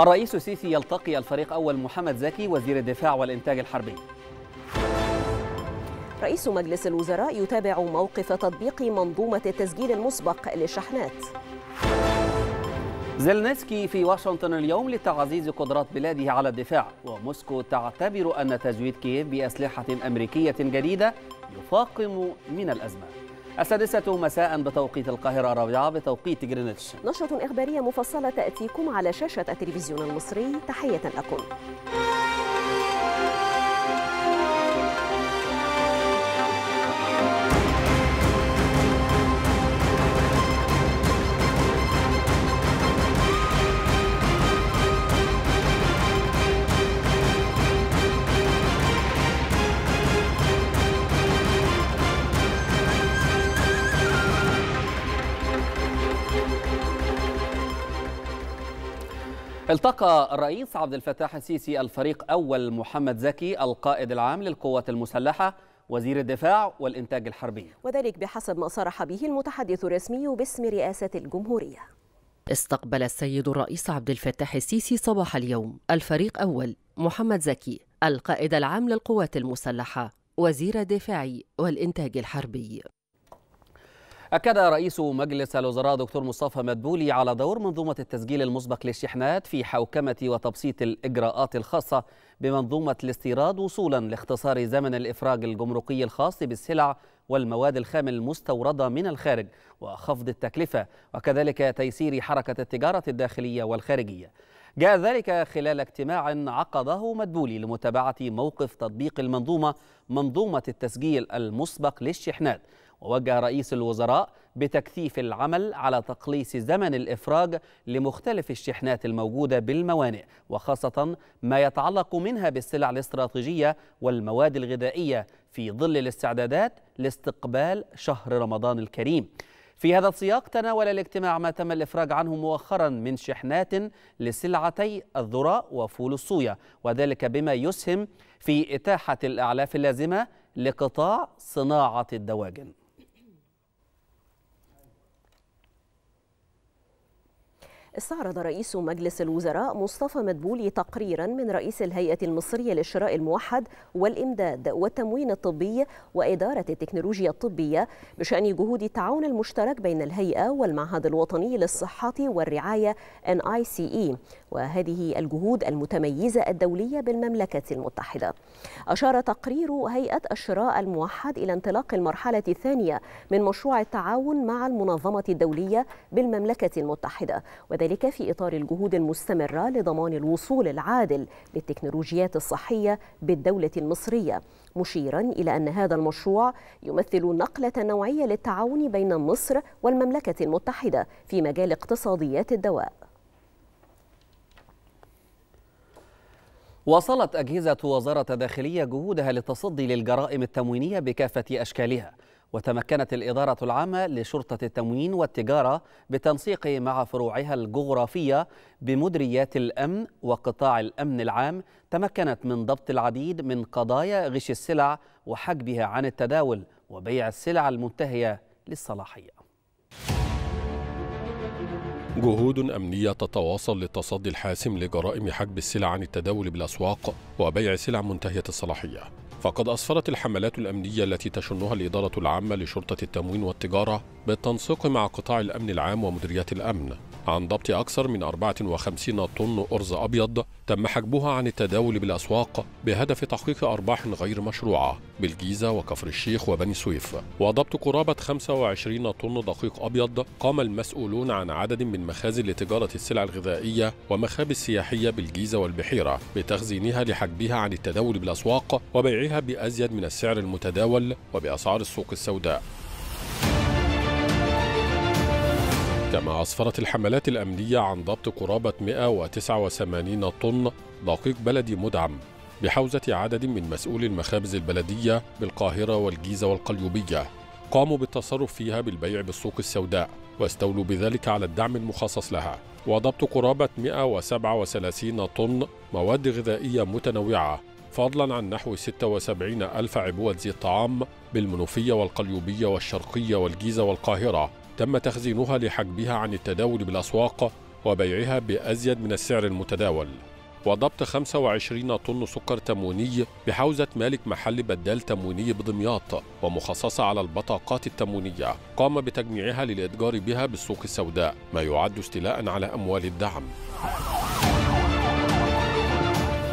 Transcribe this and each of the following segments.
الرئيس السيسي يلتقي الفريق أول محمد زكي وزير الدفاع والإنتاج الحربي رئيس مجلس الوزراء يتابع موقف تطبيق منظومة التسجيل المسبق للشحنات زيلنسكي في واشنطن اليوم لتعزيز قدرات بلاده على الدفاع وموسكو تعتبر أن تزويد كييف بأسلحة أمريكية جديدة يفاقم من الأزمة السادسة مساء بتوقيت القاهرة الرابعة بتوقيت جرينتش نشرة إخبارية مفصلة تأتيكم على شاشة التلفزيون المصري تحية لكم التقى الرئيس عبد الفتاح السيسي الفريق أول محمد زكي القائد العام للقوات المسلحة وزير الدفاع والإنتاج الحربي وذلك بحسب ما صرح به المتحدث الرسمي باسم رئاسة الجمهورية استقبل السيد الرئيس عبد الفتاح السيسي صباح اليوم الفريق أول محمد زكي القائد العام للقوات المسلحة وزير الدفاع والإنتاج الحربي أكد رئيس مجلس الوزراء دكتور مصطفى مدبولي على دور منظومة التسجيل المسبق للشحنات في حوكمة وتبسيط الإجراءات الخاصة بمنظومة الاستيراد وصولا لاختصار زمن الإفراج الجمركي الخاص بالسلع والمواد الخام المستوردة من الخارج وخفض التكلفة وكذلك تيسير حركة التجارة الداخلية والخارجية جاء ذلك خلال اجتماع عقده مدبولي لمتابعة موقف تطبيق المنظومة منظومة التسجيل المسبق للشحنات ووجه رئيس الوزراء بتكثيف العمل على تقليص زمن الإفراج لمختلف الشحنات الموجودة بالموانئ وخاصة ما يتعلق منها بالسلع الاستراتيجية والمواد الغذائية في ظل الاستعدادات لاستقبال شهر رمضان الكريم في هذا السياق تناول الاجتماع ما تم الإفراج عنه مؤخرا من شحنات لسلعتي الذرة وفول الصويا وذلك بما يسهم في إتاحة الأعلاف اللازمة لقطاع صناعة الدواجن استعرض رئيس مجلس الوزراء مصطفى مدبولي تقريرا من رئيس الهيئة المصرية للشراء الموحد والإمداد والتموين الطبي وإدارة التكنولوجيا الطبية بشأن جهود التعاون المشترك بين الهيئة والمعهد الوطني للصحة والرعاية NICE وهذه الجهود المتميزة الدولية بالمملكة المتحدة أشار تقرير هيئة الشراء الموحد إلى انطلاق المرحلة الثانية من مشروع التعاون مع المنظمة الدولية بالمملكة المتحدة وذلك في إطار الجهود المستمرة لضمان الوصول العادل للتكنولوجيات الصحية بالدولة المصرية مشيرا إلى أن هذا المشروع يمثل نقلة نوعية للتعاون بين مصر والمملكة المتحدة في مجال اقتصاديات الدواء واصلت أجهزة وزارة داخلية جهودها للتصدي للجرائم التموينية بكافة أشكالها وتمكنت الإدارة العامة لشرطة التموين والتجارة بالتنسيق مع فروعها الجغرافية بمدريات الأمن وقطاع الأمن العام تمكنت من ضبط العديد من قضايا غش السلع وحجبها عن التداول وبيع السلع المنتهية للصلاحية جهود أمنية تتواصل للتصدي الحاسم لجرائم حجب السلع عن التداول بالأسواق وبيع سلع منتهية الصلاحية فقد أسفرت الحملات الأمنية التي تشنها الإدارة العامة لشرطة التموين والتجارة بالتنسيق مع قطاع الأمن العام ومديريات الأمن عن ضبط أكثر من 54 طن أرز أبيض تم حجبها عن التداول بالأسواق بهدف تحقيق أرباح غير مشروعة بالجيزة وكفر الشيخ وبني سويف وضبط قرابة 25 طن دقيق أبيض قام المسؤولون عن عدد من مخازن لتجارة السلع الغذائية ومخابز سياحية بالجيزة والبحيرة بتخزينها لحجبها عن التداول بالأسواق وبيعها وبيعها بأزيد من السعر المتداول وبأسعار السوق السوداء كما أسفرت الحملات الأمنية عن ضبط قرابة 189 طن دقيق بلدي مدعم بحوزة عدد من مسؤولي المخابز البلدية بالقاهرة والجيزة والقليوبية قاموا بالتصرف فيها بالبيع بالسوق السوداء واستولوا بذلك على الدعم المخصص لها وضبط قرابة 137 طن مواد غذائية متنوعة فضلا عن نحو 76 ألف عبوة زيت طعام بالمنوفية والقليوبية والشرقية والجيزة والقاهرة تم تخزينها لحجبها عن التداول بالأسواق وبيعها بأزيد من السعر المتداول وضبط 25 طن سكر تموني بحوزة مالك محل بدال تموني بدمياط ومخصصة على البطاقات التمونية قام بتجميعها للإتجار بها بالسوق السوداء ما يعد استيلاء على أموال الدعم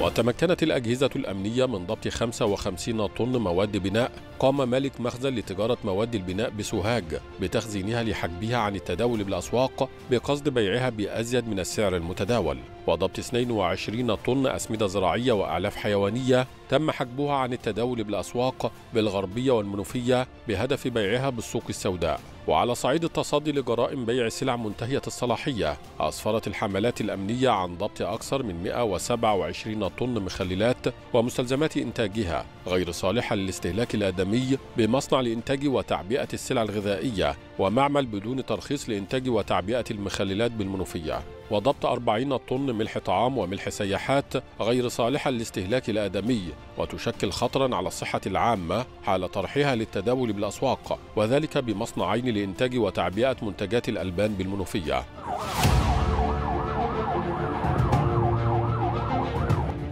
وتمكنت الأجهزة الأمنية من ضبط 55 طن مواد بناء قام مالك مخزن لتجارة مواد البناء بسوهاج بتخزينها لحجبها عن التداول بالأسواق بقصد بيعها بأزيد من السعر المتداول وضبط 22 طن أسمدة زراعية وأعلاف حيوانية تم حجبها عن التداول بالأسواق بالغربية والمنوفية بهدف بيعها بالسوق السوداء وعلى صعيد التصدي لجرائم بيع سلع منتهية الصلاحية أسفرت الحملات الأمنية عن ضبط أكثر من 127 طن مخللات ومستلزمات إنتاجها غير صالحة للاستهلاك الآدمي بمصنع لإنتاج وتعبئة السلع الغذائية ومعمل بدون ترخيص لإنتاج وتعبئة المخللات بالمنوفية وضبط 40 طن ملح طعام وملح سياحات غير صالحة للاستهلاك الآدمي وتشكل خطرا على الصحة العامة حال طرحها للتداول بالأسواق وذلك بمصنعين لإنتاج وتعبئة منتجات الألبان بالمنوفية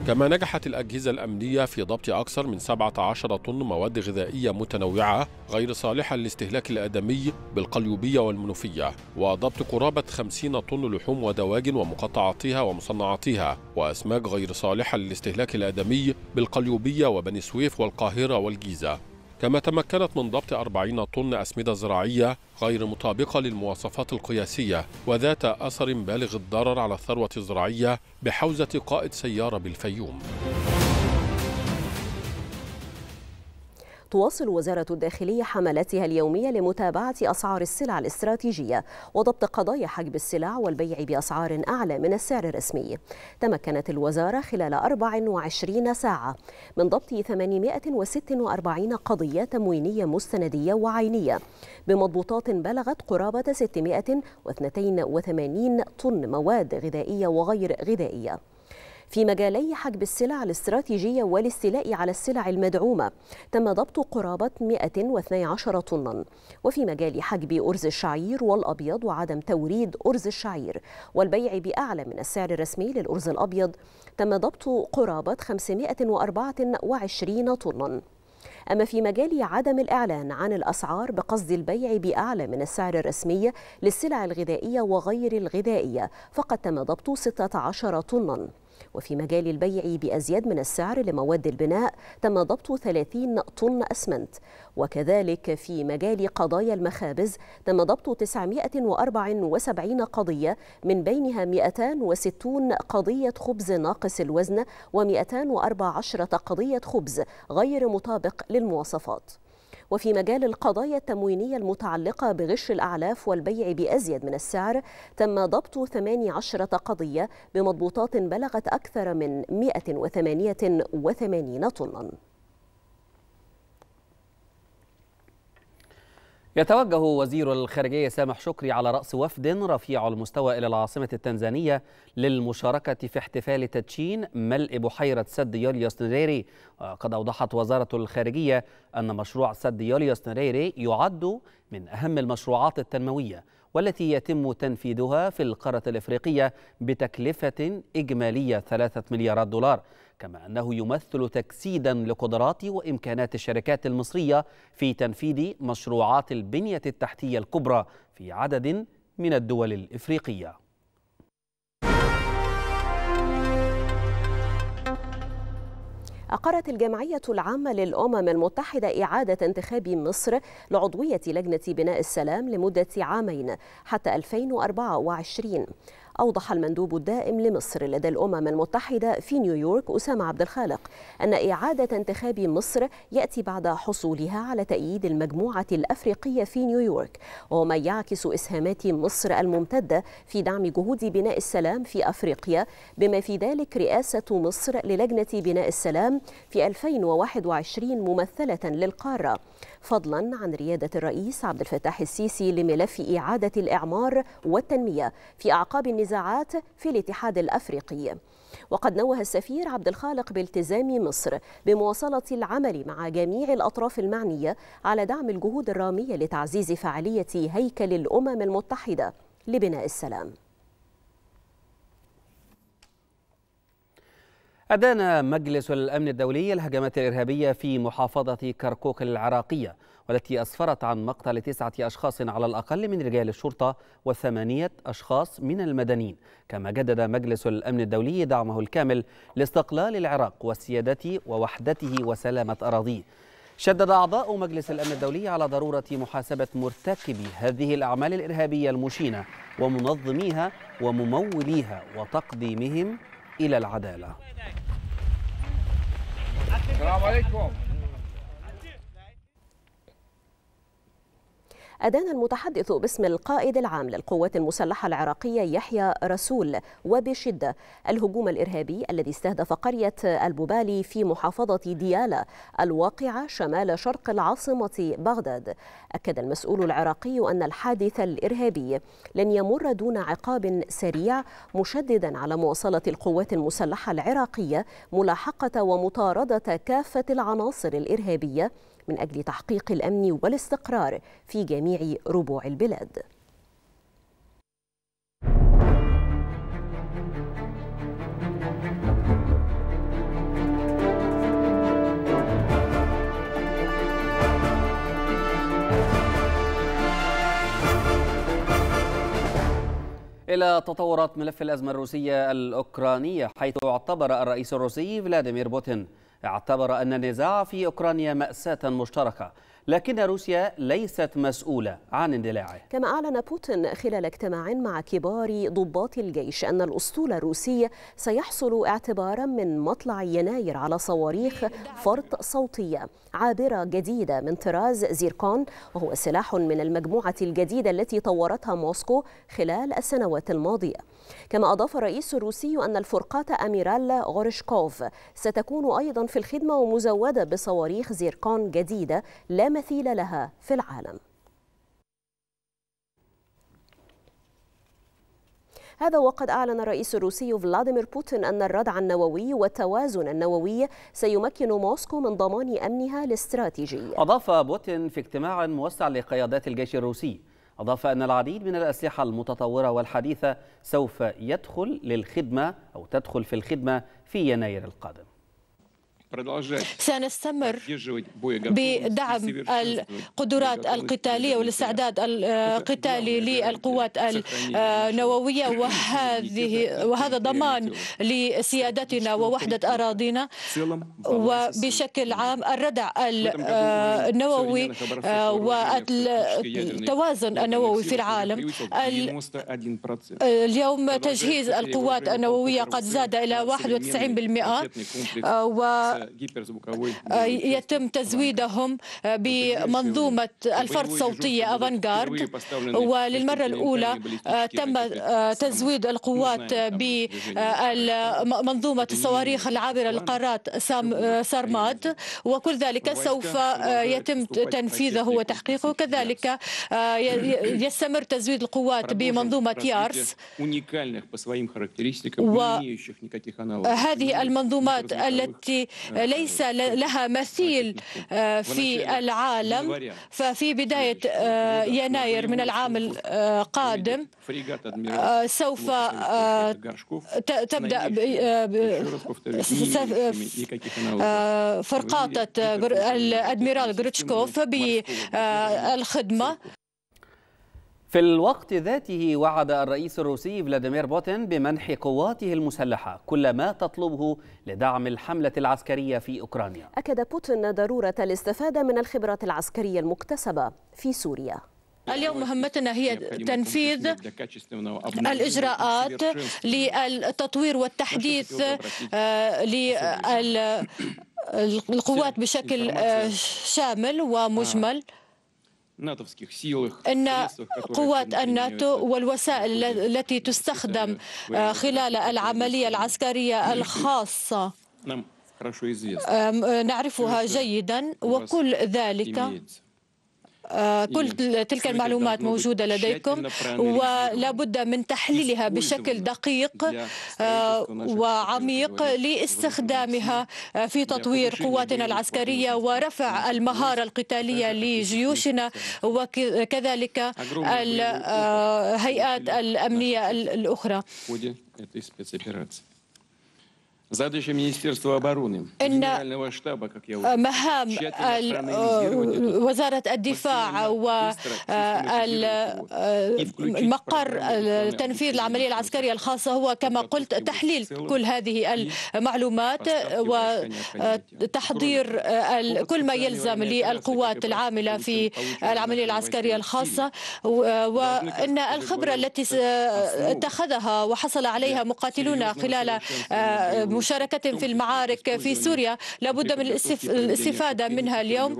كما نجحت الأجهزة الأمنية في ضبط أكثر من 17 طن مواد غذائية متنوعة غير صالحة للاستهلاك الآدمي بالقليوبية والمنوفية وضبط قرابة 50 طن لحوم ودواجن ومقطعاتها ومصنعاتها وأسماك غير صالحة للاستهلاك الآدمي بالقليوبية وبني سويف والقاهرة والجيزة كما تمكنت من ضبط 40 طن أسمدة زراعية غير مطابقة للمواصفات القياسية وذات أثر بالغ الضرر على الثروة الزراعية بحوزة قائد سيارة بالفيوم تواصل وزارة الداخلية حملاتها اليومية لمتابعة أسعار السلع الاستراتيجية وضبط قضايا حجب السلع والبيع بأسعار أعلى من السعر الرسمي تمكنت الوزارة خلال 24 ساعة من ضبط 846 قضية تموينية مستندية وعينية بمضبوطات بلغت قرابة 682 طن مواد غذائية وغير غذائية في مجالي حجب السلع الاستراتيجية والاستيلاء على السلع المدعومة تم ضبط قرابة 112 طنا وفي مجال حجب أرز الشعير والأبيض وعدم توريد أرز الشعير والبيع بأعلى من السعر الرسمي للأرز الأبيض تم ضبط قرابة 524 طنا أما في مجال عدم الإعلان عن الأسعار بقصد البيع بأعلى من السعر الرسمي للسلع الغذائية وغير الغذائية فقد تم ضبط 16 طناً وفي مجال البيع بأزياد من السعر لمواد البناء تم ضبط 30 طن أسمنت وكذلك في مجال قضايا المخابز تم ضبط 974 قضية من بينها 260 قضية خبز ناقص الوزن و214 قضية خبز غير مطابق للمواصفات وفي مجال القضايا التموينية المتعلقة بغش الأعلاف والبيع بأزيد من السعر تم ضبط 18 قضية بمضبوطات بلغت أكثر من 188 طنا يتوجه وزير الخارجية سامح شكري على رأس وفد رفيع المستوى إلى العاصمة التنزانية للمشاركة في احتفال تدشين ملء بحيرة سد يوليوس نريري وقد أوضحت وزارة الخارجية أن مشروع سد يوليوس نريري يعد من أهم المشروعات التنموية والتي يتم تنفيذها في القارة الإفريقية بتكلفة إجمالية 3 مليارات دولار كما أنه يمثل تجسيدا لقدرات وإمكانات الشركات المصرية في تنفيذ مشروعات البنية التحتية الكبرى في عدد من الدول الإفريقية أقرت الجمعية العامة للأمم المتحدة إعادة انتخاب مصر لعضوية لجنة بناء السلام لمدة عامين حتى 2024 أوضح المندوب الدائم لمصر لدى الأمم المتحدة في نيويورك أسامة عبد الخالق أن إعادة انتخاب مصر يأتي بعد حصولها على تأييد المجموعة الأفريقية في نيويورك وهو ما يعكس إسهامات مصر الممتدة في دعم جهود بناء السلام في أفريقيا بما في ذلك رئاسة مصر للجنة بناء السلام في 2021 ممثلة للقارة فضلا عن ريادة الرئيس عبد الفتاح السيسي لملف إعادة الإعمار والتنمية في أعقاب النزاعات في الاتحاد الأفريقي وقد نوه السفير عبد الخالق بالتزام مصر بمواصلة العمل مع جميع الأطراف المعنية على دعم الجهود الرامية لتعزيز فعالية هيكل الأمم المتحدة لبناء السلام أدان مجلس الأمن الدولي الهجمات الإرهابية في محافظة كركوك العراقية والتي أسفرت عن مقتل تسعة أشخاص على الأقل من رجال الشرطة وثمانية أشخاص من المدنيين كما جدد مجلس الأمن الدولي دعمه الكامل لاستقلال العراق وسيادته ووحدته وسلامة أراضيه شدد أعضاء مجلس الأمن الدولي على ضرورة محاسبة مرتكبي هذه الأعمال الإرهابية المشينة ومنظميها ومموليها وتقديمهم إلى العدالة السلام عليكم أدان المتحدث باسم القائد العام للقوات المسلحة العراقية يحيى رسول وبشدة الهجوم الإرهابي الذي استهدف قرية البوبالي في محافظة ديالى الواقعة شمال شرق العاصمة بغداد أكد المسؤول العراقي أن الحادث الإرهابي لن يمر دون عقاب سريع مشددا على مواصلة القوات المسلحة العراقية ملاحقة ومطاردة كافة العناصر الإرهابية من أجل تحقيق الأمن والاستقرار في جميع ربوع البلاد إلى تطورات ملف الأزمة الروسية الأوكرانية حيث اعتبر الرئيس الروسي فلاديمير بوتين اعتبر أن النزاع في أوكرانيا مأساة مشتركة لكن روسيا ليست مسؤولة عن اندلاعه كما أعلن بوتين خلال اجتماع مع كبار ضباط الجيش أن الأسطول الروسي سيحصل اعتبارا من مطلع يناير على صواريخ فرط صوتية عابرة جديدة من طراز زيركون وهو سلاح من المجموعة الجديدة التي طورتها موسكو خلال السنوات الماضية كما أضاف الرئيس الروسي أن الفرقات أميرال غورشكوف ستكون أيضا في الخدمة ومزودة بصواريخ زيركون جديدة لا مثيل لها في العالم هذا وقد أعلن الرئيس الروسي فلاديمير بوتين أن الردع النووي والتوازن النووي سيمكن موسكو من ضمان أمنها الاستراتيجي أضاف بوتين في اجتماع موسع لقيادات الجيش الروسي أضاف أن العديد من الأسلحة المتطورة والحديثة سوف يدخل للخدمة أو تدخل في الخدمة في يناير القادم سنستمر بدعم القدرات القتالية والاستعداد القتالي للقوات النووية وهذه وهذا ضمان لسيادتنا ووحدة أراضينا وبشكل عام الردع э, النووي والتوازن э, النووي في العالم اليوم تجهيز القوات النووية قد زاد إلى 91% آه، و آه، يتم تزويدهم آه، بمنظومة الفرد الصوتية أفانغارد وللمرة الأولى تم تزويد القوات بمنظومة آه، الصواريخ العابرة للقارات سارماد وكل ذلك سوف يتم تنفيذه وتحقيقه كذلك يستمر تزويد القوات بمنظومة يارس وهذه المنظومات التي آه، ليس لها مثيل آه، في العالم ففي بداية آه، يناير من العام القادم سوف تبدأ فرقاطة الأدميرال غروتشكوف بالخدمة في الوقت ذاته وعد الرئيس الروسي فلاديمير بوتين بمنح قواته المسلحة كل ما تطلبه لدعم الحملة العسكرية في أوكرانيا أكد بوتين ضرورة الاستفادة من الخبرات العسكرية المكتسبة في سوريا اليوم مهمتنا هي تنفيذ الإجراءات للتطوير والتحديث آه، للقوات بشكل آه، شامل ومجمل ان قوات الناتو والوسائل التي تستخدم خلال العمليه العسكريه الخاصه آه، نعرفها جيدا وكل ذلك آه، كل إيه. تلك المعلومات موجودة لديكم ولا بد من تحليلها بشكل دقيق آه، وعميق لاستخدامها في تطوير قواتنا العسكرية ورفع المهارة القتالية لجيوشنا وكذلك الهيئات آه، الأمنية الأخرى. Задача Министерства обороны, э, Генерального штаба, как я уже مهام وزارة الدفاع ومقر تنفيذ العملية العسكرية الخاصة هو كما قلت تحليل كل هذه المعلومات وتحضير كل ما يلزم للقوات العاملة في العملية العسكرية الخاصة وأن الخبرة التي اتخذها وحصل عليها مقاتلون خلال مشاركة في المعارك في سوريا لابد من الاستفادة منها اليوم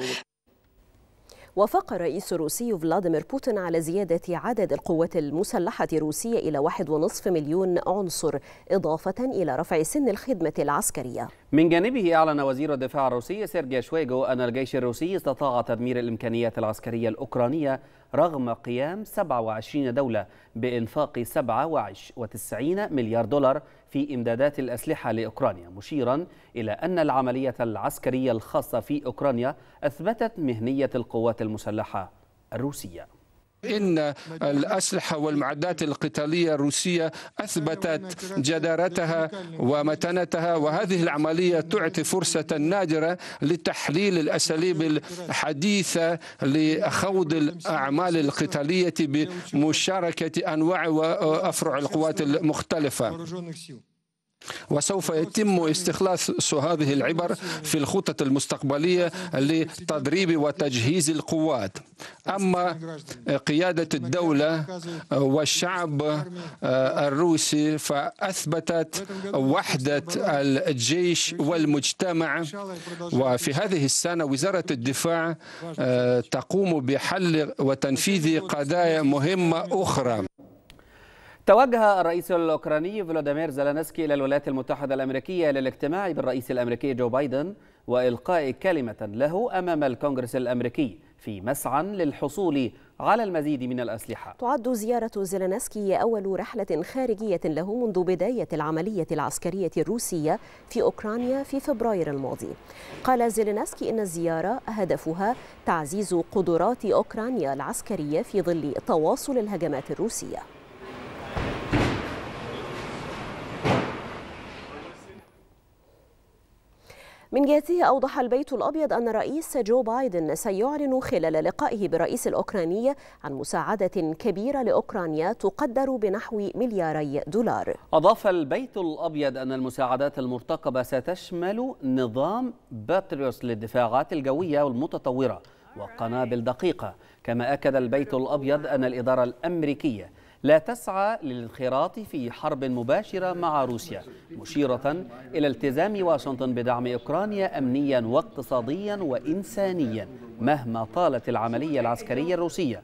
وافق الرئيس الروسي فلاديمير بوتين على زيادة عدد القوات المسلحة الروسية إلى 1.5 مليون عنصر إضافة إلى رفع سن الخدمة العسكرية من جانبه أعلن وزير الدفاع الروسي سيرجي شويجو أن الجيش الروسي استطاع تدمير الإمكانيات العسكرية الأوكرانية رغم قيام 27 دولة بإنفاق 97 مليار دولار في إمدادات الأسلحة لأوكرانيا مشيرا إلى أن العملية العسكرية الخاصة في أوكرانيا أثبتت مهنية القوات المسلحة الروسية إن الأسلحة والمعدات القتالية الروسية أثبتت جدارتها ومتانتها وهذه العملية تعطي فرصة نادرة لتحليل الأساليب الحديثة لخوض الأعمال القتالية بمشاركة أنواع وأفرع القوات المختلفة وسوف يتم استخلاص هذه العبر في الخطط المستقبلية لتدريب وتجهيز القوات أما قيادة الدولة والشعب آه، الروسي فأثبتت وحدة الجيش والمجتمع وفي هذه السنة وزارة الدفاع آه، تقوم بحل وتنفيذ قضايا مهمة أخرى توجه الرئيس الأوكراني فلاديمير زلانسكي إلى الولايات المتحدة الأمريكية للاجتماع بالرئيس الأمريكي جو بايدن وإلقاء كلمة له أمام الكونغرس الأمريكي في مسعى للحصول على المزيد من الأسلحة تعد زيارة زلانسكي أول رحلة خارجية له منذ بداية العملية العسكرية الروسية في أوكرانيا في فبراير الماضي قال زلانسكي إن الزيارة هدفها تعزيز قدرات أوكرانيا العسكرية في ظل تواصل الهجمات الروسية من جهته أوضح البيت الأبيض أن الرئيس جو بايدن سيعلن خلال لقائه برئيس الأوكراني عن مساعدة كبيرة لأوكرانيا تقدر بنحو ملياري دولار أضاف البيت الأبيض أن المساعدات المرتقبة ستشمل نظام باتريوس للدفاعات الجوية والمتطورة وقنابل دقيقة كما أكد البيت الأبيض أن الإدارة الأمريكية لا تسعى للانخراط في حرب مباشرة مع روسيا مشيرة إلى التزام واشنطن بدعم أوكرانيا أمنيا واقتصاديا وإنسانيا مهما طالت العملية العسكرية الروسية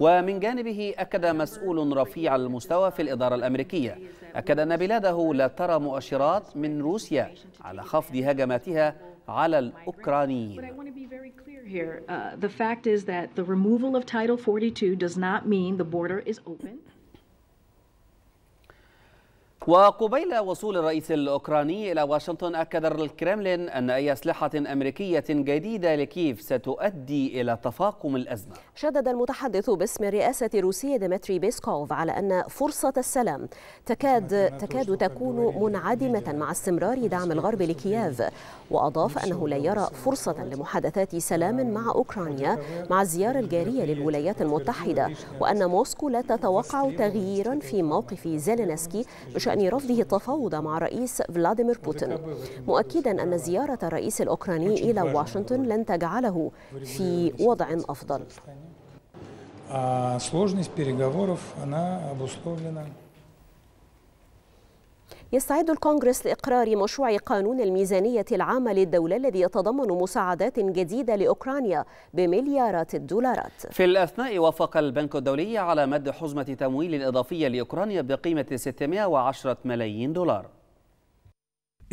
ومن جانبه أكد مسؤول رفيع المستوى في الإدارة الأمريكية أكد أن بلاده لا ترى مؤشرات من روسيا على خفض هجماتها على الأوكرانيين here. Uh, the fact is that the removal of Title 42 does not mean the border is open. وقبيل وصول الرئيس الأوكراني إلى واشنطن أكد الكرملين أن أي أسلحة أمريكية جديدة لكييف ستؤدي إلى تفاقم الأزمة شدد المتحدث باسم الرئاسة الروسية ديمتري بيسكوف على أن فرصة السلام تكاد, تكاد تكون منعدمة مع استمرار دعم الغرب لكييف وأضاف أنه لا يرى فرصة لمحادثات سلام مع أوكرانيا مع الزيارة الجارية للولايات المتحدة وأن موسكو لا تتوقع تغييرا في موقف زيلينسكي بشأن بشان رفضه التفاوض مع الرئيس فلاديمير بوتين مؤكدا أن زيارة الرئيس الأوكراني إلى واشنطن لن تجعله في وضع أفضل. آه، يستعد الكونغرس لإقرار مشروع قانون الميزانية العامة للدولة الذي يتضمن مساعدات جديدة لأوكرانيا بمليارات الدولارات في الأثناء وافق البنك الدولي على مد حزمة تمويل إضافية لأوكرانيا بقيمة 610 ملايين دولار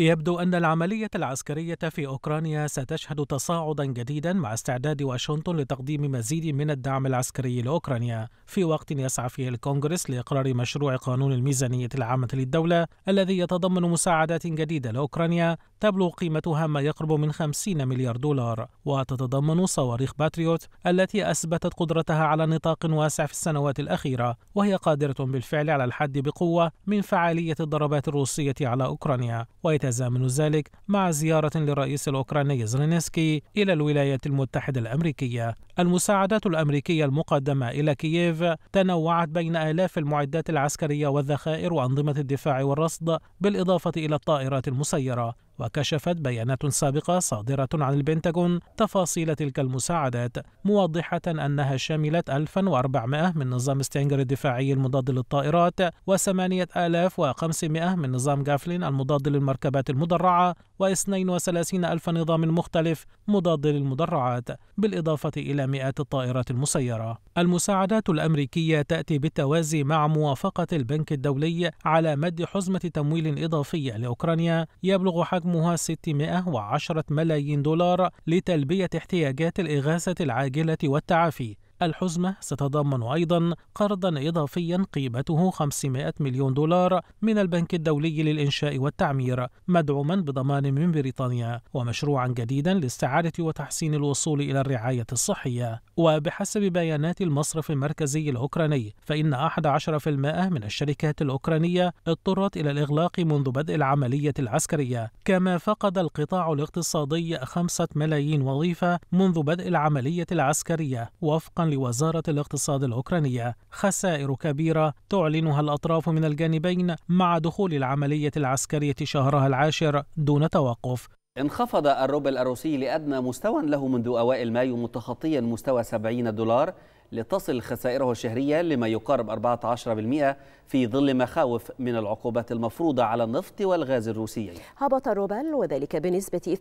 يبدو أن العملية العسكرية في أوكرانيا ستشهد تصاعدا جديدا مع استعداد واشنطن لتقديم مزيد من الدعم العسكري لأوكرانيا في وقت يسعى فيه الكونغرس لإقرار مشروع قانون الميزانية العامة للدولة الذي يتضمن مساعدات جديدة لأوكرانيا تبلغ قيمتها ما يقرب من 50 مليار دولار وتتضمن صواريخ باتريوت التي أثبتت قدرتها على نطاق واسع في السنوات الأخيرة وهي قادرة بالفعل على الحد بقوة من فعالية الضربات الروسية على أوكرانيا ويتم يتزامن من ذلك مع زيارة للرئيس الأوكراني زلينسكي إلى الولايات المتحدة الأمريكية المساعدات الأمريكية المقدمة إلى كييف تنوعت بين آلاف المعدات العسكرية والذخائر وأنظمة الدفاع والرصد بالإضافة إلى الطائرات المسيرة وكشفت بيانات سابقة صادرة عن البنتاغون تفاصيل تلك المساعدات موضحة أنها شملت 1400 من نظام ستينجر الدفاعي المضاد للطائرات و8500 من نظام جافلين المضاد للمركبات المدرعة و32 ألف نظام مختلف مضاد للمدرعات بالإضافة إلى مئات الطائرات المسيرة المساعدات الأمريكية تأتي بالتوازي مع موافقة البنك الدولي على مد حزمة تمويل إضافية لأوكرانيا يبلغ حجم حجمها 610 ملايين دولار لتلبية احتياجات الإغاثة العاجلة والتعافي الحزمة ستتضمن أيضا قرضا إضافيا قيمته 500 مليون دولار من البنك الدولي للإنشاء والتعمير مدعوما بضمان من بريطانيا ومشروعا جديدا لاستعادة وتحسين الوصول إلى الرعاية الصحية وبحسب بيانات المصرف المركزي الأوكراني فإن 11% من الشركات الأوكرانية اضطرت إلى الإغلاق منذ بدء العملية العسكرية كما فقد القطاع الاقتصادي 5 ملايين وظيفة منذ بدء العملية العسكرية وفقا لوزارة الاقتصاد الأوكرانية خسائر كبيرة تعلنها الأطراف من الجانبين مع دخول العملية العسكرية شهرها العاشر دون توقف انخفض الروبل الروسي لأدنى مستوى له منذ أوائل مايو متخطيا مستوى 70 دولار لتصل خسائره الشهرية لما يقارب 14% في ظل مخاوف من العقوبات المفروضة على النفط والغاز الروسي هبط الروبل وذلك بنسبة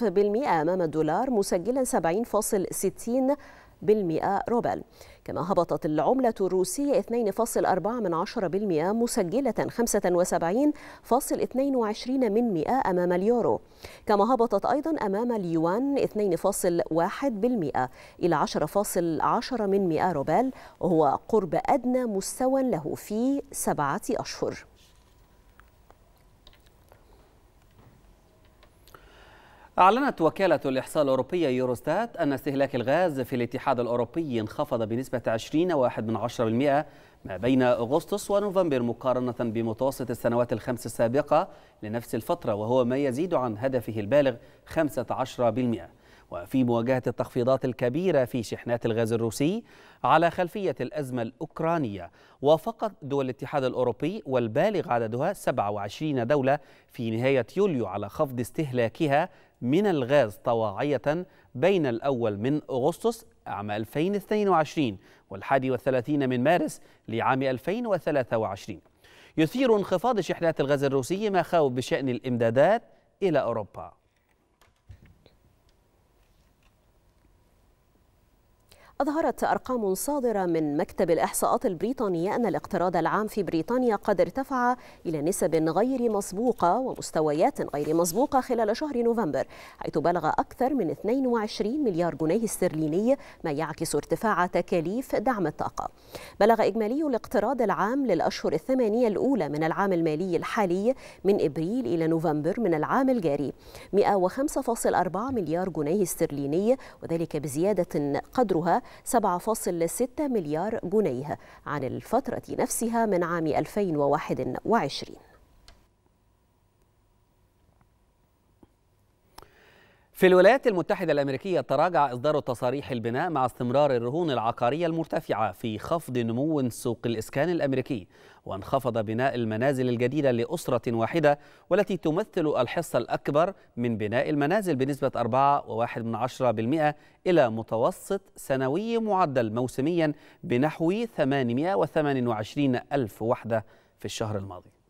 2.5% أمام الدولار مسجلا 70.60 بالمئة روبل كما هبطت العملة الروسية 2.4 من عشرة بالمئة مسجلة 75.22 من مئة أمام اليورو كما هبطت أيضا أمام اليوان 2.1 بالمئة إلى 10.10 من مئة روبل وهو قرب أدنى مستوى له في سبعة أشهر أعلنت وكالة الإحصاء الأوروبية يوروستات أن استهلاك الغاز في الاتحاد الأوروبي انخفض بنسبة 20.1% ما بين أغسطس ونوفمبر مقارنة بمتوسط السنوات الخمس السابقة لنفس الفترة وهو ما يزيد عن هدفه البالغ 15% وفي مواجهة التخفيضات الكبيرة في شحنات الغاز الروسي على خلفية الأزمة الأوكرانية وافقت دول الاتحاد الأوروبي والبالغ عددها 27 دولة في نهاية يوليو على خفض استهلاكها من الغاز طواعية بين الأول من أغسطس عام 2022 والحادي والثلاثين من مارس لعام 2023 يثير انخفاض شحنات الغاز الروسي مخاوف بشأن الإمدادات إلى أوروبا أظهرت أرقام صادرة من مكتب الإحصاءات البريطاني أن الاقتراض العام في بريطانيا قد ارتفع إلى نسب غير مسبوقة ومستويات غير مسبوقة خلال شهر نوفمبر حيث بلغ أكثر من 22 مليار جنيه استرليني ما يعكس ارتفاع تكاليف دعم الطاقة بلغ إجمالي الاقتراض العام للأشهر الثمانية الأولى من العام المالي الحالي من إبريل إلى نوفمبر من العام الجاري 105.4 مليار جنيه استرليني وذلك بزيادة قدرها 7.6 مليار جنيه عن الفترة نفسها من عام 2021 في الولايات المتحدة الأمريكية تراجع إصدار تصاريح البناء مع استمرار الرهون العقارية المرتفعة في خفض نمو سوق الإسكان الأمريكي وانخفض بناء المنازل الجديدة لأسرة واحدة والتي تمثل الحصة الأكبر من بناء المنازل بنسبة 4.1% إلى متوسط سنوي معدل موسميا بنحو 828 ألف وحدة في الشهر الماضي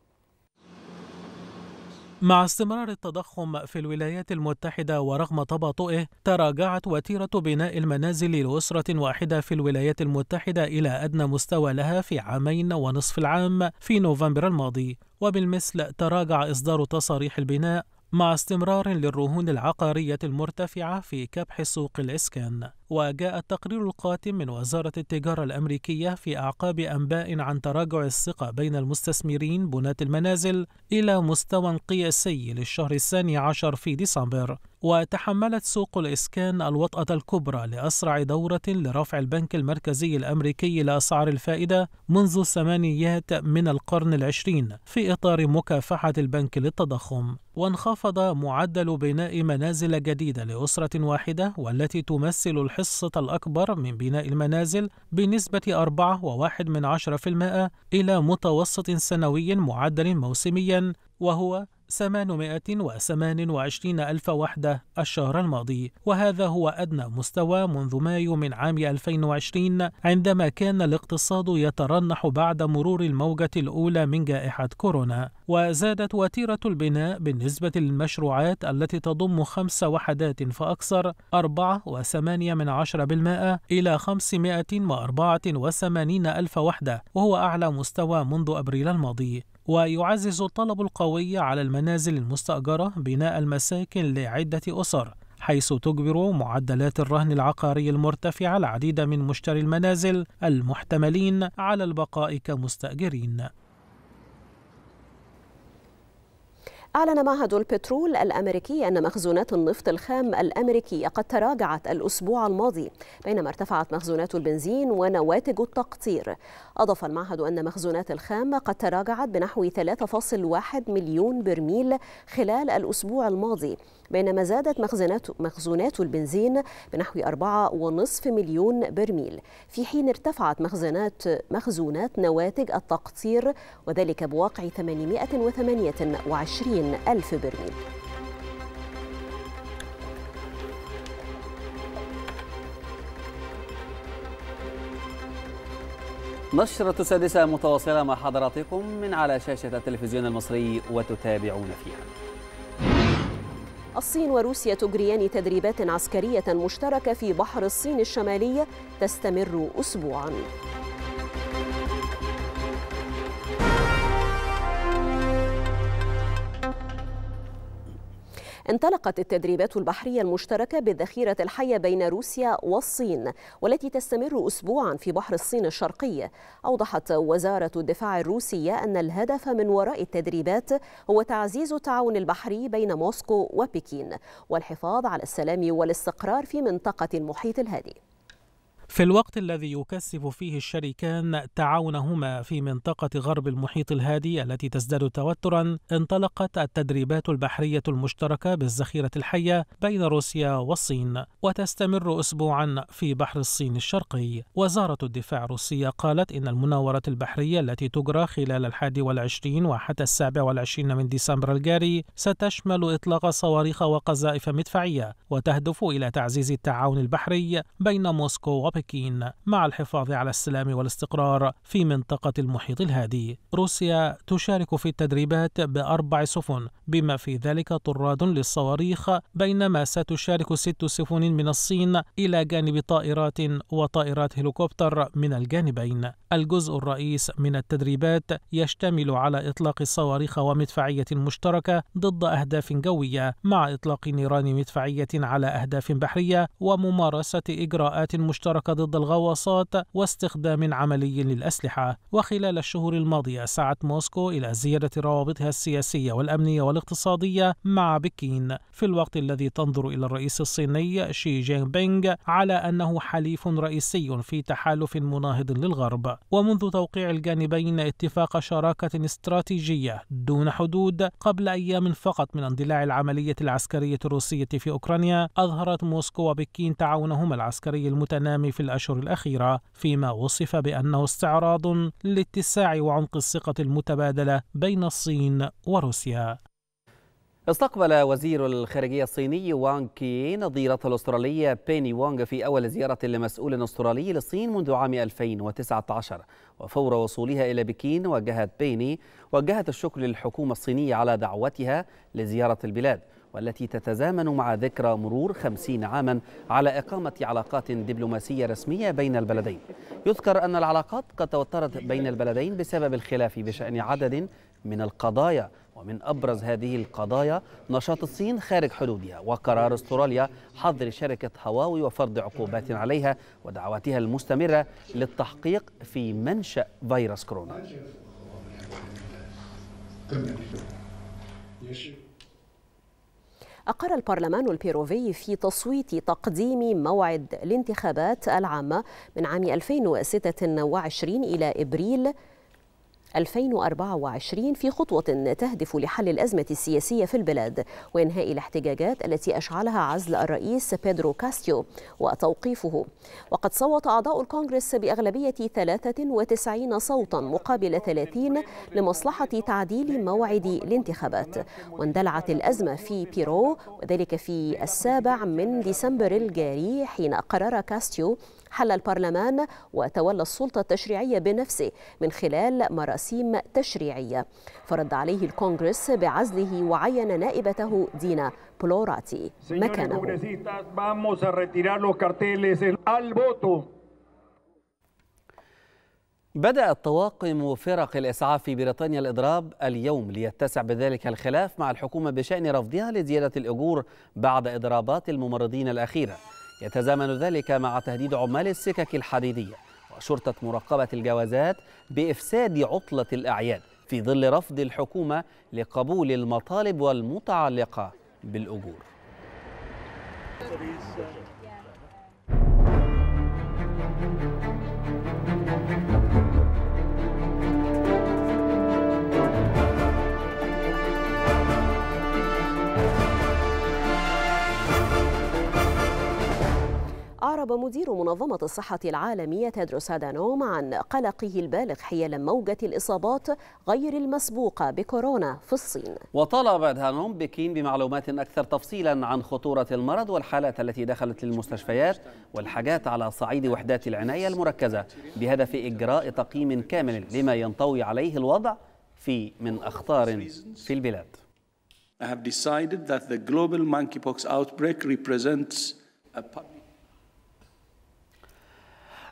مع استمرار التضخم في الولايات المتحدة ورغم تباطؤه تراجعت وتيرة بناء المنازل لأسرة واحدة في الولايات المتحدة إلى أدنى مستوى لها في عامين ونصف العام في نوفمبر الماضي وبالمثل تراجع إصدار تصاريح البناء مع استمرار للرهون العقارية المرتفعة في كبح سوق الإسكان وجاء التقرير القاتم من وزارة التجارة الأمريكية في أعقاب أنباء عن تراجع الثقة بين المستثمرين بناة المنازل إلى مستوى قياسي للشهر الثاني عشر في ديسمبر وتحملت سوق الإسكان الوطأة الكبرى لأسرع دورة لرفع البنك المركزي الأمريكي لأسعار الفائدة منذ الثمانينيات من القرن العشرين في إطار مكافحة البنك للتضخم وانخفض معدل بناء منازل جديدة لأسرة واحدة والتي تمثل الحصة الحصة الأكبر من بناء المنازل بنسبة 4.1% إلى متوسط سنوي معدل موسميا وهو 828 ألف وحدة الشهر الماضي وهذا هو أدنى مستوى منذ مايو من عام 2020 عندما كان الاقتصاد يترنح بعد مرور الموجة الأولى من جائحة كورونا وزادت وتيرة البناء بالنسبة للمشروعات التي تضم خمس وحدات فأكثر 4.8% إلى 584 ألف وحدة وهو أعلى مستوى منذ أبريل الماضي ويعزز الطلب القوي على المنازل المستأجرة بناء المساكن لعدة أسر حيث تجبر معدلات الرهن العقاري المرتفعة العديد من مشتري المنازل المحتملين على البقاء كمستأجرين أعلن معهد البترول الأمريكي أن مخزونات النفط الخام الأمريكية قد تراجعت الأسبوع الماضي بينما ارتفعت مخزونات البنزين ونواتج التقطير أضاف المعهد أن مخزونات الخام قد تراجعت بنحو 3.1 مليون برميل خلال الأسبوع الماضي بينما زادت مخزونات, مخزونات البنزين بنحو 4.5 مليون برميل في حين ارتفعت مخزونات, مخزونات نواتج التقطير وذلك بواقع 828 ألف برميل نشرة السادسة متواصلة مع حضراتكم من على شاشة التلفزيون المصري وتتابعون فيها الصين وروسيا تجريان تدريبات عسكرية مشتركة في بحر الصين الشمالية تستمر أسبوعاً انطلقت التدريبات البحرية المشتركة بالذخيرة الحية بين روسيا والصين والتي تستمر أسبوعا في بحر الصين الشرقي أوضحت وزارة الدفاع الروسية أن الهدف من وراء التدريبات هو تعزيز التعاون البحري بين موسكو وبكين والحفاظ على السلام والاستقرار في منطقة المحيط الهادئ في الوقت الذي يكثف فيه الشريكان تعاونهما في منطقة غرب المحيط الهادي التي تزداد توترا انطلقت التدريبات البحرية المشتركة بالذخيرة الحية بين روسيا والصين وتستمر أسبوعا في بحر الصين الشرقي وزارة الدفاع الروسية قالت إن المناورة البحرية التي تجرى خلال الحادي والعشرين وحتى السابع والعشرين من ديسمبر الجاري ستشمل إطلاق صواريخ وقذائف مدفعية وتهدف إلى تعزيز التعاون البحري بين موسكو وبكين المشتبكين مع الحفاظ على السلام والاستقرار في منطقة المحيط الهادي. روسيا تشارك في التدريبات بأربع سفن بما في ذلك طراد للصواريخ بينما ستشارك ست سفن من الصين إلى جانب طائرات وطائرات هليكوبتر من الجانبين. الجزء الرئيس من التدريبات يشتمل على إطلاق صواريخ ومدفعية مشتركة ضد أهداف جوية مع إطلاق نيران مدفعية على أهداف بحرية وممارسة إجراءات مشتركة المشتركة ضد الغواصات واستخدام عملي للأسلحة وخلال الشهور الماضية سعت موسكو إلى زيادة روابطها السياسية والأمنية والاقتصادية مع بكين في الوقت الذي تنظر إلى الرئيس الصيني شي جين بينغ على أنه حليف رئيسي في تحالف مناهض للغرب ومنذ توقيع الجانبين اتفاق شراكة استراتيجية دون حدود قبل أيام فقط من اندلاع العملية العسكرية الروسية في أوكرانيا أظهرت موسكو وبكين تعاونهما العسكري المتنامي في الأشهر الأخيرة فيما وصف بأنه استعراض لاتساع وعمق الثقة المتبادلة بين الصين وروسيا استقبل وزير الخارجية الصيني وانغ كي نظيرة الأسترالية بيني وانغ في أول زيارة لمسؤول أسترالي للصين منذ عام 2019 وفور وصولها إلى بكين وجهت بيني وجهت الشكر للحكومة الصينية على دعوتها لزيارة البلاد والتي تتزامن مع ذكرى مرور خمسين عاما على إقامة علاقات دبلوماسية رسمية بين البلدين يذكر أن العلاقات قد توترت بين البلدين بسبب الخلاف بشأن عدد من القضايا ومن أبرز هذه القضايا نشاط الصين خارج حدودها وقرار استراليا حظر شركة هواوي وفرض عقوبات عليها ودعواتها المستمرة للتحقيق في منشأ فيروس كورونا أقر البرلمان البيروفي في تصويت تقديم موعد الانتخابات العامة من عام 2026 إلى إبريل 2024 في خطوة تهدف لحل الأزمة السياسية في البلاد وإنهاء الاحتجاجات التي أشعلها عزل الرئيس بيدرو كاستيو وتوقيفه وقد صوت أعضاء الكونغرس بأغلبية 93 صوتا مقابل 30 لمصلحة تعديل موعد الانتخابات واندلعت الأزمة في بيرو وذلك في السابع من ديسمبر الجاري حين قرر كاستيو حل البرلمان وتولى السلطة التشريعية بنفسه من خلال مراسيم تشريعية فرد عليه الكونغرس بعزله وعين نائبته دينا بلوراتي مكانه بدأت طواقم فرق الإسعاف في بريطانيا الإضراب اليوم ليتسع بذلك الخلاف مع الحكومة بشأن رفضها لزيادة الأجور بعد إضرابات الممرضين الأخيرة يتزامن ذلك مع تهديد عمال السكك الحديدية وشرطة مراقبة الجوازات بإفساد عطلة الأعياد في ظل رفض الحكومة لقبول المطالب والمتعلقة بالأجور أعرب مدير منظمة الصحة العالمية تدرس أدانوم عن قلقه البالغ حيال موجة الإصابات غير المسبوقة بكورونا في الصين وطالب أدانوم بكين بمعلومات أكثر تفصيلا عن خطورة المرض والحالات التي دخلت للمستشفيات والحاجات على صعيد وحدات العناية المركزة بهدف إجراء تقييم كامل لما ينطوي عليه الوضع في من أخطار في البلاد I have decided that the global monkeypox outbreak represents a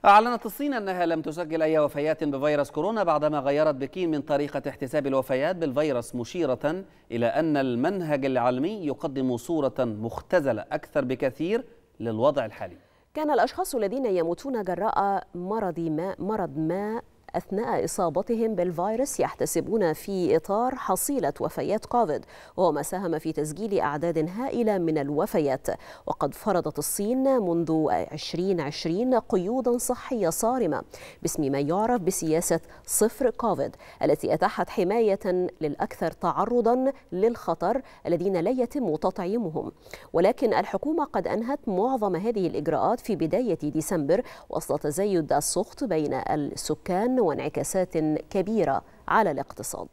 أعلنت الصين أنها لم تسجل أي وفيات بفيروس كورونا بعدما غيرت بكين من طريقة احتساب الوفيات بالفيروس مشيرة إلى أن المنهج العلمي يقدم صورة مختزلة أكثر بكثير للوضع الحالي كان الأشخاص الذين يموتون جراء مرض ما, مرض ما أثناء إصابتهم بالفيروس يحتسبون في إطار حصيلة وفيات كوفيد وهو ما ساهم في تسجيل أعداد هائلة من الوفيات وقد فرضت الصين منذ 2020 قيودا صحية صارمة باسم ما يعرف بسياسة صفر كوفيد التي أتاحت حماية للأكثر تعرضا للخطر الذين لا يتم تطعيمهم ولكن الحكومة قد أنهت معظم هذه الإجراءات في بداية ديسمبر وسط تزايد السخط بين السكان وانعكاسات كبيرة على الاقتصاد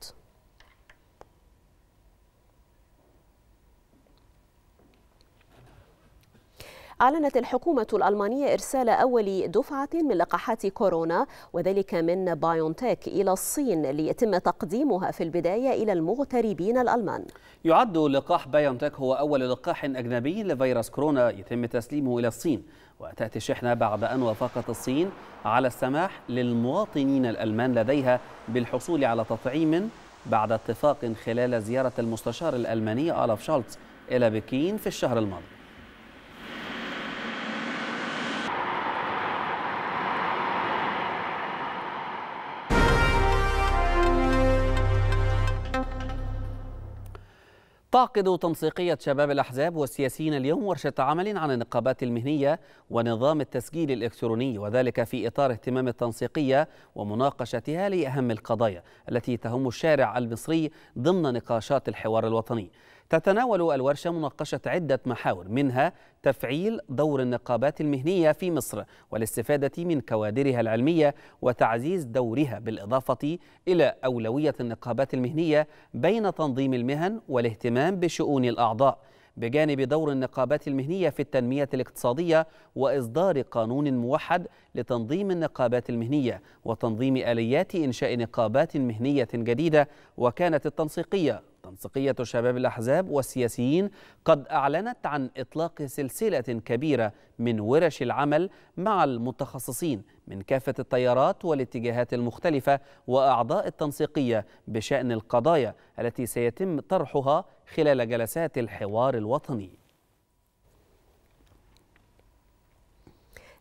أعلنت الحكومة الألمانية إرسال أول دفعة من لقاحات كورونا وذلك من بايونتك إلى الصين ليتم تقديمها في البداية إلى المغتربين الألمان يعد لقاح بايونتك هو أول لقاح أجنبي لفيروس كورونا يتم تسليمه إلى الصين وتأتي الشحنة بعد أن وافقت الصين على السماح للمواطنين الألمان لديها بالحصول على تطعيم بعد اتفاق خلال زيارة المستشار الألماني آلاف شالتز إلى بكين في الشهر الماضي تعقد تنسيقية شباب الأحزاب والسياسيين اليوم ورشة عمل عن النقابات المهنية ونظام التسجيل الإلكتروني وذلك في إطار اهتمام التنسيقية ومناقشتها لأهم القضايا التي تهم الشارع المصري ضمن نقاشات الحوار الوطني تتناول الورشة مناقشة عدة محاور منها تفعيل دور النقابات المهنية في مصر والاستفادة من كوادرها العلمية وتعزيز دورها بالإضافة إلى أولوية النقابات المهنية بين تنظيم المهن والاهتمام بشؤون الأعضاء بجانب دور النقابات المهنية في التنمية الاقتصادية وإصدار قانون موحد لتنظيم النقابات المهنية وتنظيم آليات إنشاء نقابات مهنية جديدة وكانت التنسيقية تنسيقية شباب الأحزاب والسياسيين قد أعلنت عن إطلاق سلسلة كبيرة من ورش العمل مع المتخصصين من كافة التيارات والاتجاهات المختلفة وأعضاء التنسيقية بشأن القضايا التي سيتم طرحها خلال جلسات الحوار الوطني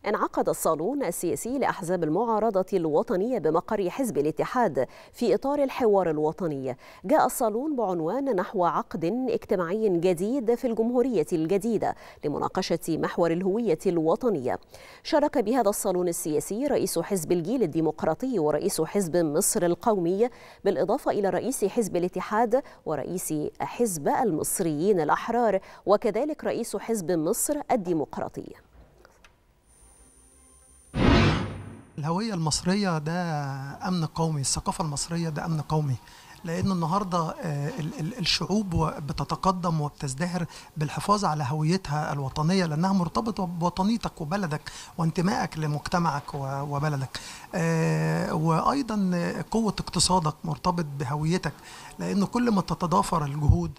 انعقد الصالون السياسي لأحزاب المعارضة الوطنية بمقر حزب الاتحاد في إطار الحوار الوطني جاء الصالون بعنوان نحو عقد اجتماعي جديد في الجمهورية الجديدة لمناقشة محور الهوية الوطنية شارك بهذا الصالون السياسي رئيس حزب الجيل الديمقراطي ورئيس حزب مصر القومي بالإضافة إلى رئيس حزب الاتحاد ورئيس حزب المصريين الأحرار وكذلك رئيس حزب مصر الديمقراطي الهوية المصرية ده أمن قومي الثقافة المصرية ده أمن قومي لأن النهاردة آه، الشعوب بتتقدم وبتزدهر بالحفاظ على هويتها الوطنية لأنها مرتبطة بوطنيتك وبلدك وانتمائك لمجتمعك وبلدك آه، وايضا قوه اقتصادك مرتبط بهويتك لان كل ما تتضافر الجهود